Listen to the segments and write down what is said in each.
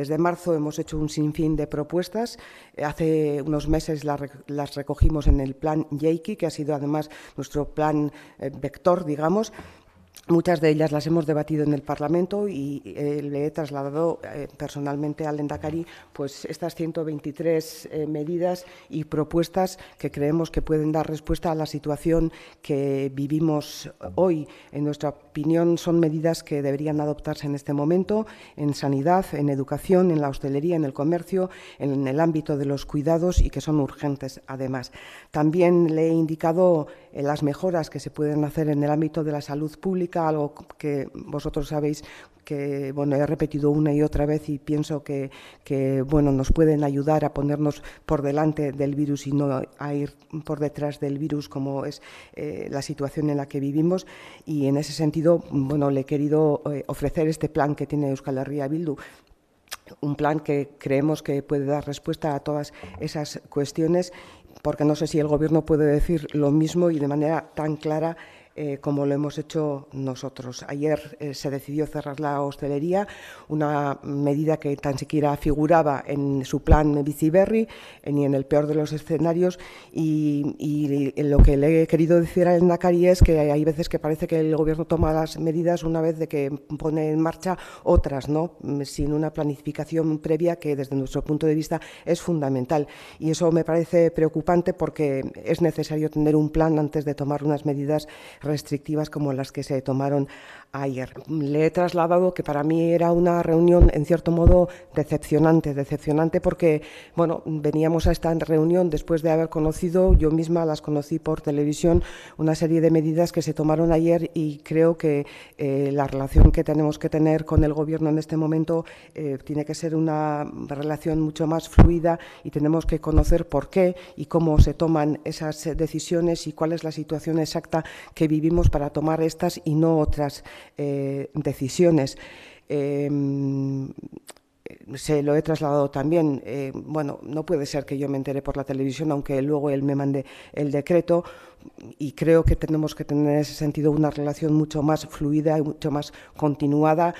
Desde marzo hemos hecho un sinfín de propuestas. Eh, hace unos meses las recogimos en el plan Yeiki, que ha sido además nuestro plan eh, vector, digamos. Muchas de ellas las hemos debatido en el Parlamento y eh, le he trasladado eh, personalmente al Endacari pues, estas 123 eh, medidas y propuestas que creemos que pueden dar respuesta a la situación que vivimos hoy. En nuestra opinión, son medidas que deberían adoptarse en este momento en sanidad, en educación, en la hostelería, en el comercio, en el ámbito de los cuidados y que son urgentes además. También le he indicado las mejoras que se pueden hacer en el ámbito de la salud pública algo que vosotros sabéis que bueno, he repetido una y otra vez y pienso que, bueno, nos pueden ayudar a ponernos por delante del virus y no a ir por detrás del virus como es eh, la situación en la que vivimos y en ese sentido bueno, le he querido eh, ofrecer este plan que tiene Euskal Herria Bildu un plan que creemos que puede dar respuesta a todas esas cuestiones porque no sé si el gobierno puede decir lo mismo y de manera tan clara eh, como lo hemos hecho nosotros. Ayer eh, se decidió cerrar la hostelería, una medida que tan siquiera figuraba en su plan BiciBerry, eh, ni en el peor de los escenarios. Y, lo que le he querido decir al NACARI es que hay veces que parece que el Gobierno toma las medidas una vez de que pone en marcha otras, ¿no? Mm, sin una planificación previa que desde nuestro punto de vista es fundamental. Y eso me parece preocupante porque es necesario tener un plan antes de tomar unas medidas restrictivas como las que se tomaron ayer. Le he trasladado que para mí era una reunión en cierto modo decepcionante, decepcionante porque bueno, veníamos a esta reunión después de haber conocido, yo misma las conocí por televisión, una serie de medidas que se tomaron ayer y creo que eh, la relación que tenemos que tener con el gobierno en este momento eh, tiene que ser una relación mucho más fluida y tenemos que conocer por qué y cómo se toman esas decisiones y cuál es la situación exacta que vivimos para tomar estas y no otras eh, decisiones. Em, se lo he trasladado también. Eh, bueno, no puede ser que yo me entere por la televisión, aunque luego él me mande el decreto. Y creo que tenemos que tener en ese sentido una relación mucho más fluida y mucho más continuada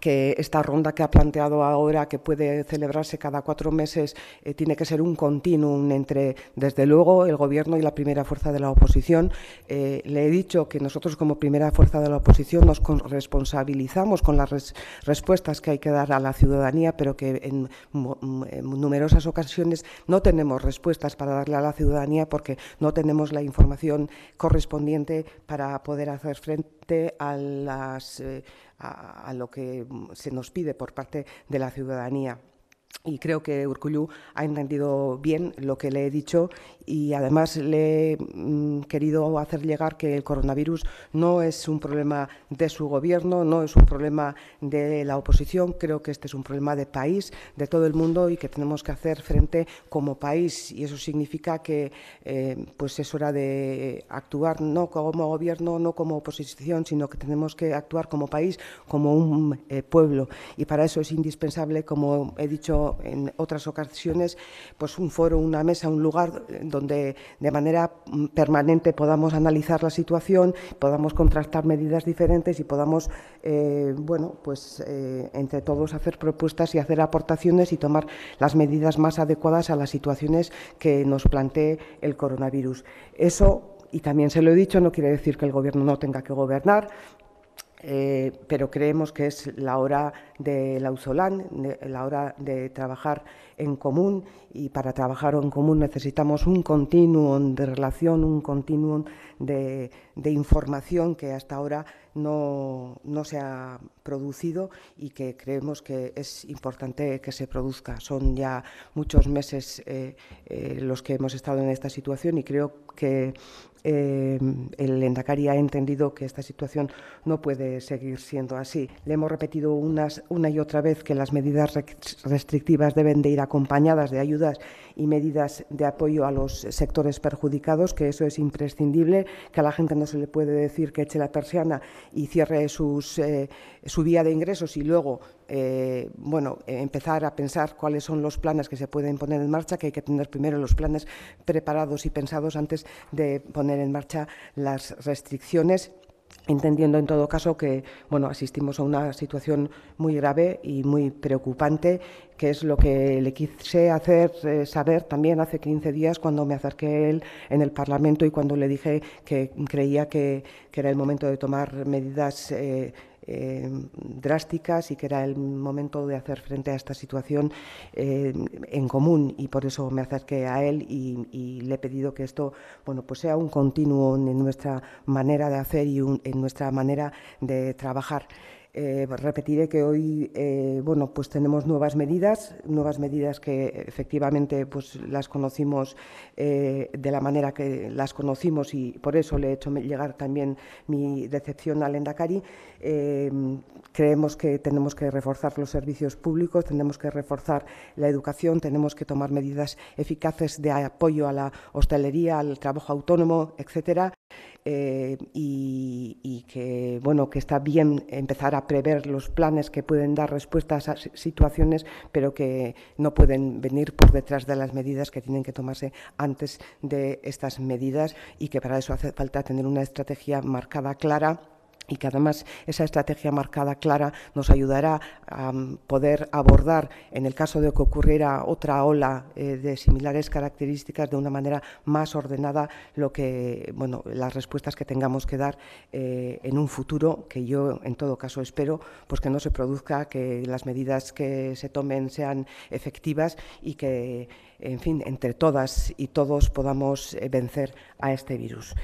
que esta ronda que ha planteado ahora, que puede celebrarse cada cuatro meses, eh, tiene que ser un continuum entre, desde luego, el Gobierno y la primera fuerza de la oposición. Eh, le he dicho que nosotros, como primera fuerza de la oposición, nos responsabilizamos con las respuestas que hay que dar a la ciudadanía, pero que mm, en, numerosas ocasiones no tenemos respuestas para darle a la ciudadanía porque no tenemos la información correspondiente para poder hacer frente eh, a lo que mm, se nos pide por parte de la ciudadanía y creo que Urcullu ha entendido bien lo que le he dicho y además le he mm, querido hacer llegar que el coronavirus no es un problema de su gobierno, no es un problema de la oposición, creo que este es un problema de país, de todo el mundo y que tenemos que hacer frente como país y eso significa que eh, pues es hora de actuar no como gobierno, no como oposición, sino que tenemos que actuar como país, como un eh, pueblo y para eso es indispensable, como he dicho en otras ocasiones, pues un foro, una mesa, un lugar donde de manera permanente podamos analizar la situación, podamos contrastar medidas diferentes y podamos, eh, bueno, pues eh, entre todos hacer propuestas y hacer aportaciones y tomar las medidas más adecuadas a las situaciones que nos plantee el coronavirus. Eso y también se lo he dicho, no quiere decir que el Gobierno no tenga que gobernar, eh, pero creemos que es la hora de la la hora de trabajar en común y para trabajar en común necesitamos un continuum de relación, un continuum de, información que hasta ahora no, se ha producido y que creemos que es importante que se produzca. Son ya muchos meses eh, eh, los que hemos estado en esta situación y creo que eh, el Endacari ha entendido que esta situación no puede seguir siendo así. Le hemos repetido una y otra vez que las medidas restrictivas deben de ir acompañadas de ayudas y medidas de apoyo a los sectores perjudicados, que eso es imprescindible, que a la gente no se le puede decir que eche la persiana y cierre eh, su vía de ingresos y luego eh, bueno, empezar a pensar cuáles son los planes que se pueden poner en marcha, que hay que tener primero los planes preparados y pensados antes de poner en marcha las restricciones entendiendo en todo caso que bueno, asistimos a una situación muy grave y muy preocupante, que es lo que le quise hacer eh, saber también hace 15 días cuando me acerqué a él en el Parlamento y cuando le dije que creía que, era el momento de tomar medidas. Eh, Em, drásticas y que era el momento de hacer frente a esta situación em, en común y por eso me acerqué a él y, le he pedido que esto bueno, pues sea un continuo en nuestra manera de hacer y en nuestra manera de trabajar. Eh, repetiré que hoy eh, bueno, pues tenemos nuevas medidas, nuevas medidas que efectivamente pues, las conocimos eh, de la manera que las conocimos y por eso le he hecho llegar también mi decepción al Endacari. Em, creemos que tenemos que reforzar los servicios públicos, tenemos que reforzar la educación, tenemos que tomar medidas eficaces de apoyo a la hostelería, al trabajo autónomo, etcétera. Y, y que bueno que está bien empezar a prever los planes que pueden dar respuesta a esas situaciones, pero que no pueden venir por detrás de las medidas que tienen que tomarse antes de estas medidas y que para eso hace falta tener una estrategia marcada, clara y que además esa estrategia marcada clara nos ayudará a mm, poder abordar, en el caso de que ocurriera otra ola eh, de similares características, de una manera más ordenada lo que, bueno, las respuestas que tengamos que dar eh, en un futuro que yo, en todo caso, espero, pues que no se produzca, que las medidas que se tomen sean efectivas y que, en fin, entre todas y todos podamos eh, vencer a este virus.